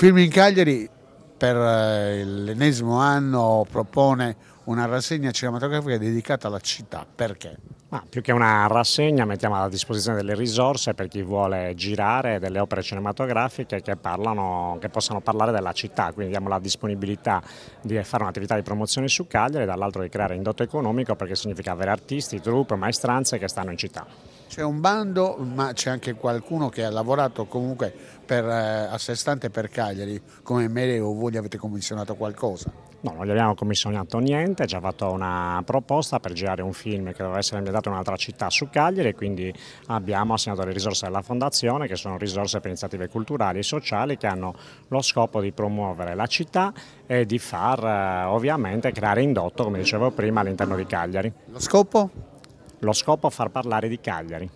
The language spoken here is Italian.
Film in Cagliari per eh, l'ennesimo anno propone una rassegna cinematografica dedicata alla città. Perché? Ma più che una rassegna mettiamo a disposizione delle risorse per chi vuole girare delle opere cinematografiche che, parlano, che possano parlare della città, quindi diamo la disponibilità di fare un'attività di promozione su Cagliari e dall'altro di creare indotto economico perché significa avere artisti, troupe, maestranze che stanno in città c'è un bando, ma c'è anche qualcuno che ha lavorato comunque per eh, assestante per Cagliari, come me o voi gli avete commissionato qualcosa? No, non gli abbiamo commissionato niente, ci già fatto una proposta per girare un film che doveva essere ambientato in un'altra città su Cagliari, quindi abbiamo assegnato le risorse alla Fondazione, che sono risorse per iniziative culturali e sociali che hanno lo scopo di promuovere la città e di far eh, ovviamente creare indotto, come dicevo prima, all'interno di Cagliari. Lo scopo? Lo scopo è far parlare di Cagliari.